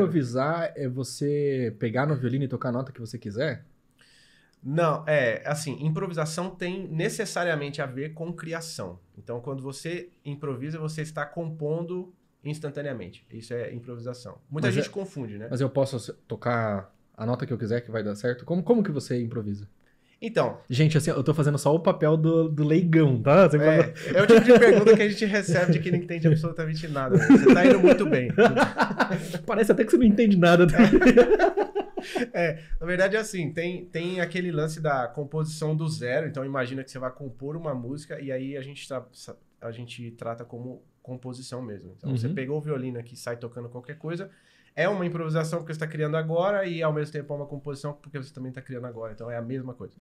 improvisar é você pegar no violino e tocar a nota que você quiser? Não, é assim, improvisação tem necessariamente a ver com criação. Então, quando você improvisa, você está compondo instantaneamente. Isso é improvisação. Muita mas gente é, confunde, né? Mas eu posso tocar a nota que eu quiser que vai dar certo? Como, como que você improvisa? Então. Gente, assim, eu tô fazendo só o papel do, do leigão, tá? é, fala... é o tipo de pergunta que a gente recebe de quem não entende absolutamente nada. Né? Você tá indo muito bem. Parece até que você não entende nada. Tá? é, na verdade é assim, tem, tem aquele lance da composição do zero, então imagina que você vai compor uma música e aí a gente, tá, a gente trata como composição mesmo. Então uhum. você pegou o violino aqui sai tocando qualquer coisa, é uma improvisação porque você está criando agora e ao mesmo tempo é uma composição porque você também está criando agora. Então é a mesma coisa.